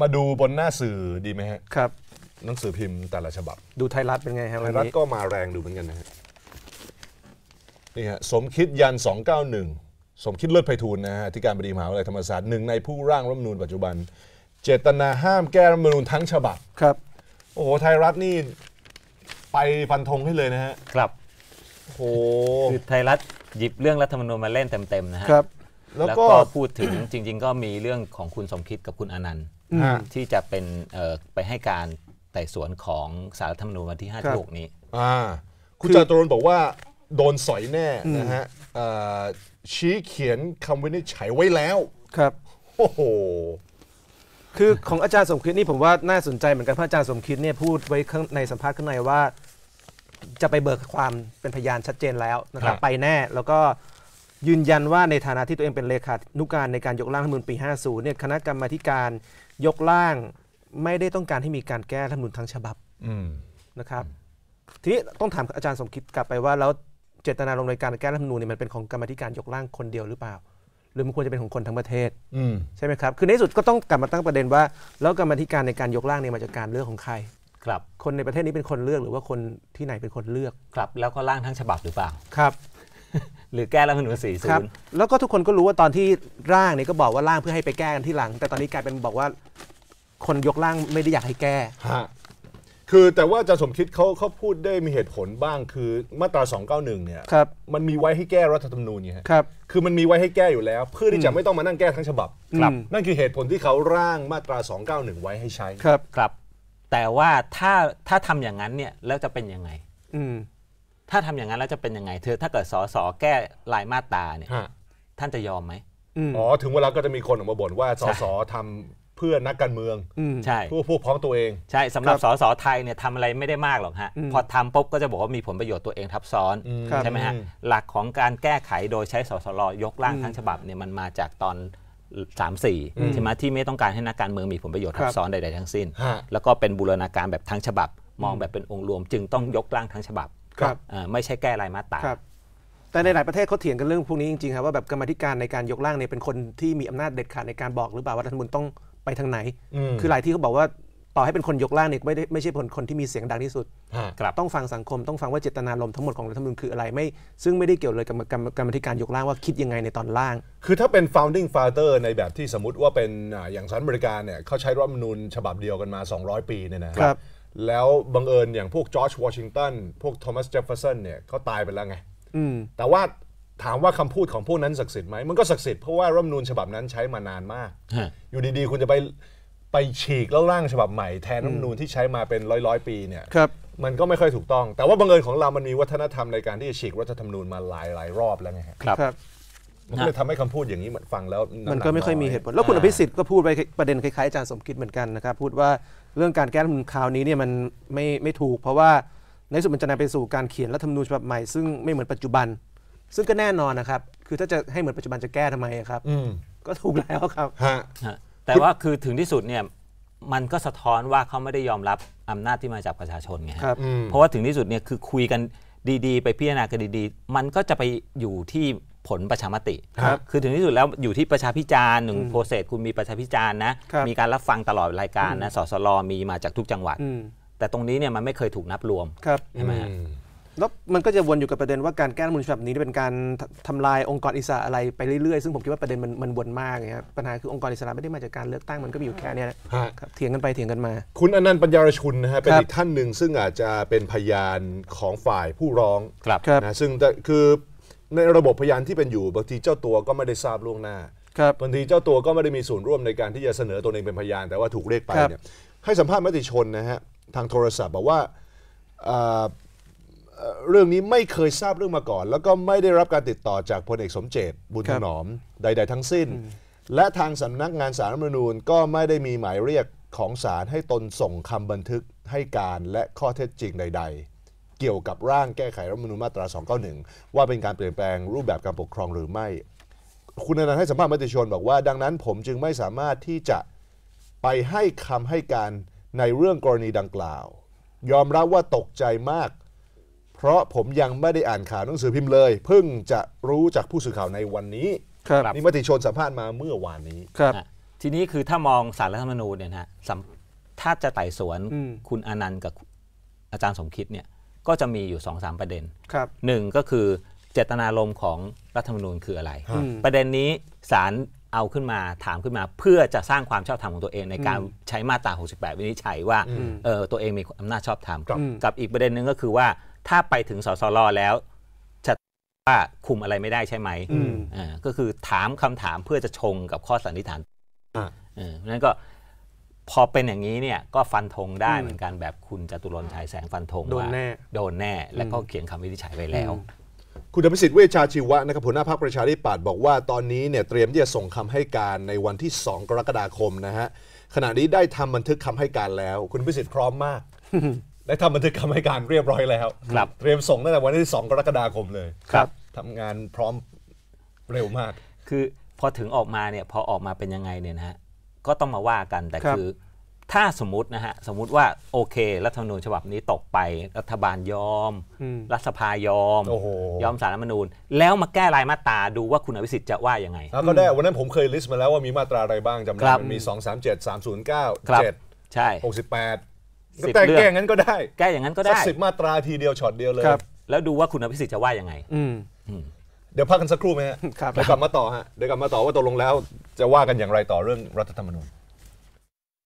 มาดูบนหน้าสื่อดีไหมฮะ ครับ หนังสือพิมพ์แต่ละฉบับ ดูไทยรัฐเป็นไงฮะไทยรัฐก็มาแรงดูเหมือนกันนะฮะ นี่ฮะสมคิดยัน 291 สมคิดเลิศไพฑูรย์นะฮะที่การบดีมหาวิทยาลัยธรรมศาสตร์หนึ่งในผู้ร่างรัฐมนูญปัจจุบัน เจตนาห้ามแก้รัฐมนูญทั้งฉบับ ครับ โอ้โห ไทยรัฐนี่ไปฟันธงให้เลยนะฮะ ครับ โอ้โหคือไทยรัฐหยิบเรื่องรัฐธรรมนูญมาเล่นเต็มๆนะฮะ ครับ แล้วก็พูดถึงจริงๆก็มีเรื่องของคุณสมคิดกับคุณอนันต์ที่จะเป็นไปให้การไต่สวนของสารรัฐธรรมนูญวันที่5ที่6นี้ คุณจตุรนบอกว่าโดนสอยแน่นะฮะชี้เขียนคำวินิจฉัยไว้แล้ว ครับ โอ้โห คือของอาจารย์สมคิดนี่ผมว่าน่าสนใจเหมือนกันพระอาจารย์สมคิดเนี่ยพูดไว้ข้างในสัมภาษณ์ข้างในว่า จะไปเบิกความเป็นพยานชัดเจนแล้วนะครับ ไปแน่แล้วก็ยืนยันว่าในฐานะที่ตัวเองเป็นเลขานุกการในการยกร่างรัฐมนูลปี 50 เนี่ย คณะกรรมาการยกร่างไม่ได้ต้องการให้มีการแก้รัฐมนูลทั้งฉบับนะครับ ทีนี้ต้องถามอาจารย์สมคิดกลับไปว่า แล้วเจตนารมณ์ในการแก้รัฐมนูลเนี่ยมันเป็นของกรรมาธิการยกร่างคนเดียวหรือเปล่า หรือมันควรจะเป็นของคนทั้งประเทศใช่ไหมครับ คือในที่สุดก็ต้องกลับมาตั้งประเด็นว่าแล้วกรรมาธิการในการยกร่างเนี่ยมาจากการเลือกของใคร ครับ คนในประเทศนี้เป็นคนเลือกหรือว่าคนที่ไหนเป็นคนเลือกครับ แล้วก็ร่างทั้งฉบับหรือเปล่าครับหรือแก้รัฐธรรมนูญครับ40แล้วก็ทุกคนก็รู้ว่าตอนที่ร่างเนี่ยก็บอกว่าร่างเพื่อให้ไปแก้กันที่หลัง แต่ตอนนี้กลายเป็นบอกว่า คนยกร่างไม่ได้อยากให้แก้ฮะคือแต่ว่าอาจารย์สมคิดเขาเขาพูดได้มีเหตุผลบ้างคือมาตรา291 เนี่ยครับ มันมีไว้ให้แก้รัฐธรรมนูญไงครับคือมันมีไว้ให้แก้อยู่แล้ว เพื่อที่จะไม่ต้องมานั่งแก้ทั้งฉบับ ครับ นั่นคือเหตุผลที่เขาร่างมาตรา 291 ไว้ให้ใช้ครับครับ แต่ว่าถ้าถ้าทำอย่างนั้นเนี่ยแล้วจะเป็นยังไง อืมถ้าทำอย่างนั้นแล้วจะเป็นยังไงเธอ ถ้าเกิดสสแก้ลายมาตาเนี่ยท่านจะยอมไหมอ๋อถึงเวลาก็จะมีคนออกมาบ่นว่าสสทำเพื่อนักการเมืองใช่เพื่อพูดพ้องตัวเอง ใช่สำหรับสสไทยเนี่ยทำอะไรไม่ได้มากหรอกฮะพอทำปุ๊บก็จะบอกว่ามีผลประโยชน์ตัวเองทับซ้อน ใช่ไหมฮะ หลักของการแก้ไขโดยใช้สสรยกร่างทั้งฉบับเนี่ยมันมาจากตอนสามสี่ใช่ไหมที่ไม่ต้องการให้นักการเมืองมีผลประโยชน์ทับซ้อนใดๆทั้งสิ้นแล้วก็เป็นบูรณาการแบบทั้งฉบับ มองแบบเป็นองค์รวมจึงต้องยกร่างทั้งฉบับครับไม่ใช่แก้รายมาตราแต่ในหลายประเทศเขาเถียงกันเรื่องพวกนี้จริงๆครับว่าแบบกรรมธิการในการยกร่างเนี่ยเป็นคนที่มีอำนาจเด็ดขาดในการบอกหรือเปล่าว่ารัฐมนตรีต้องไปทางไหน คือหลายที่เขาบอกว่าต่อให้เป็นคนยกร่างเนี่ยไม่ได้ไม่ใช่คนคนที่มีเสียงดังที่สุด ต้องฟังสังคมต้องฟังว่าเจตนารมณ์ทั้งหมดของรัฐมนตรีคืออะไรไม่ ซึ่งไม่ได้เกี่ยวเลยกับกรรมธิการยกร่างว่าคิดยังไงในตอนล่าง คือถ้าเป็น founding father ในแบบที่สมมติว่าเป็นอย่างสหรัฐอเมริกาเนี่ยเขาใช้รัฐมนูญฉบับเดียวกันมา 200 ปีเนี่ยนะครับแล้วบังเอิญอย่างพวกจอร์จวอชิงตันพวกโทมัสเจฟเฟอร์สันเนี่ยเขาตายไปแล้วไงแต่ว่าถามว่าคำพูดของพวกนั้นศักดิ์สิทธิ์ไหมมันก็ศักดิ์สิทธิ์เพราะว่ารัฐมนูญฉบับนั้นใช้มานานมาก อยู่ดีๆคุณจะไปไปฉีกแล้วร่างฉบับใหม่แทนรัฐมนูญที่ใช้มาเป็นร้อยร้อยปีเนี่ยมันก็ไม่ค่อยถูกต้องแต่ว่าบังเอิญของเรามันมีวัฒนธรรมในการที่จะฉีกรัฐธรรมนูญมาหลายหลายรอบแล้วไงครับมันก็เลยทำให้คำพูดอย่างนี้มันฟังแล้ว มันก็ไม่ค่อยมีเหตุผลแล้วคุณอภิสิทธิ์ก็พูดไปประเด็นคล้ายๆอาจารย์สมคิดเหมือนกันนะครับพูดว่าเรื่องการแก้รัฐมนูญคราวนี้เนี่ยมันไม่ไม่ถูก เพราะว่าในสุดมันจะนำไปสู่การเขียนรัฐธรรมนูญฉบับใหม่ ซึ่งไม่เหมือนปัจจุบัน ซึ่งก็แน่นอนนะครับคือถ้าจะให้เหมือนปัจจุบันจะแก้ทำไมครับก็ถูกแล้วครับแต่ว่าคือถึงที่สุดเนี่ยมันก็สะท้อนว่าเขาไม่ได้ยอมรับอำนาจที่มาจากประชาชนไงครับเพราะว่าถึงที่สุดเนี่ยคือคุยกันดี ๆ ไปพิจารณากันดีๆ มันก็จะไปอยู่ที่ผลประชามติครับคือถึงที่สุดแล้วอยู่ที่ประชาพิจารณ์หนึ่งโปรเซสคุณมีประชาพิจารณ์นะ มีการรับฟังตลอดรายการนะสสลมีมาจากทุกจังหวัด แต่ตรงนี้เนี่ยมันไม่เคยถูกนับรวมใช่ไหมแล้วมันก็จะวนอยู่กับประเด็นว่าการแก้รัฐมนตฉบับนี้เป็นการทำลายองค์กรอิสระอะไรไปเรื่อยๆ ซึ่งผมคิดว่าประเด็นมันมันวนมากนะครับปัญหาคือองค์กรอิสระไม่ได้มาจากการเลือกตั้งมันก็มีอยู่แค่นี้ครับเถียงกันไปเถียงกันมา คุณอนันต์ปัญญารชุนนะฮะเป็นอีกท่านหนึ่งซึ่งอาจจะเป็นพยานของฝ่ายผู้ร้อง ครับนะซึ่งคือในระบบพยานที่เป็นอยู่บางทีเจ้าตัวก็ไม่ได้ทราบล่วงหน้าครับบางทีเจ้าตัวก็ไม่ได้มีส่วนร่วมในการที่จะเสนอตัวเองเป็นพยานแต่ว่าถูกเรียกไปเนี่ยให้สัมภาษณ์มติชนนะฮะทางโทรศัพท์บอกว่าเรื่องนี้ไม่เคยทราบเรื่องมาก่อน แล้วก็ไม่ได้รับการติดต่อจากพลเอกสมเจตบุญถนอมใด ๆ ทั้งสิ้น และทางสำนักงานสารรัฐธรรมนูญก็ไม่ได้มีหมายเรียกของศาลให้ตนส่งคำบันทึกให้การและข้อเท็จจริงใด ๆเกี่ยวกับร่างแก้ไข รัฐมนูญมาตรา 291 ว่าเป็นการเปลี่ยนแปลงรูปแบบการปกครองหรือไม่ คุณอนันต์ให้สัมภาษณ์มติชนบอกว่า ดังนั้นผมจึงไม่สามารถที่จะไปให้คำให้การในเรื่องกรณีดังกล่าว ยอมรับว่าตกใจมาก เพราะผมยังไม่ได้อ่านข่าวหนังสือพิมพ์เลย เพิ่งจะรู้จากผู้สื่อข่าวในวันนี้ครับนี่มติชนสัมภาษณ์มาเมื่อวานนี้ครับ ทีนี้คือถ้ามองสารรัฐธรรมนูญเนี่ยนะถ้าจะไต่สวนคุณอนันต์กับอาจารย์สมคิดเนี่ยก็จะมีอยู่2อสประเด็น ครับหนึ่งก็คือเจตนารมณ์ของรัฐธรรมนูญคืออะไร ประเด็นนี้ศาลเอาขึ้นมาถามขึ้นมาเพื่อจะสร้างความชอบธรรมของตัวเองในการใช้มาตรา 68 วินิจฉัยว่าเออตัวเองมีอำนาจชอบธรรมกับอีกประเด็นหนึ่งก็คือว่าถ้าไปถึงสสรแล้ว จะว่าคุมอะไรไม่ได้ใช่ไหมอ่าก็คือถามคำถามเพื่อจะชงกับข้อสันนิษฐาน อ่าเอเพราะฉะนั้นก็พอเป็นอย่างนี้เนี่ยก็ฟันธงได้ เหมือนกันแบบคุณจตุรนชายแสงฟันธงโดนแน่ โดนแน่ และก็เขียนคำวินิจฉัยไว้แล้ว คุณรริสิทธิ์เวชชาชีวะนะครับหัวหน้าพรรคประชาธิปัตย์บอกว่าตอนนี้เนี่ยเตรียมที่จะส่งคำให้การในวันที่ 2 กรกฎาคมนะฮะขณะนี้ได้ทำบันทึกคำให้การแล้ว คุณพิสิทธิ์พร้อมมาก ได้ทำบันทึกคำให้การเรียบร้อยแล้วครับเตรียมส่งตั้งแต่วันที่ 2 กรกฎาคมเลยครับทำงานพร้อมเร็วมาก คือพอถึงออกมาเนี่ยพอออกมาเป็นยังไงเนี่ยนะฮะก็ต้องมาว่ากัน แต่คือถ้าสมมตินะฮะ สมมติว่าโอเครัฐธรรมนูญฉบับนี้ตกไป รัฐบาลยอม รัฐสภายอมยอมสารรัฐธรรมนูญแล้วมาแก้รายมาตราดูว่าคุณอภิสิทธิ์จะว่ายังไงแล้วก็ได้วันนั้นผมเคยลิสต์มาแล้วว่ามีมาตราอะไรบ้างจำได้มันมี 2 3 7 3 0 9 7ใช่ 68แต่แก้อย่างนั้นก็ได้ แก้อย่างนั้นก็ได้สิบมาตราทีเดียวช็อตเดียวเลยแล้วดูว่าคุณอภิสิทธิ์จะว่ายังไง อืเดี๋ยวพักกันสักครู่ไหมฮะครับเดี๋ยวกลับมาต่อฮะเดี๋ยวกลับมาต่อว่าตกลงแล้ว จะว่ากันอย่างไรต่อเรื่องรัฐธรรมนูญ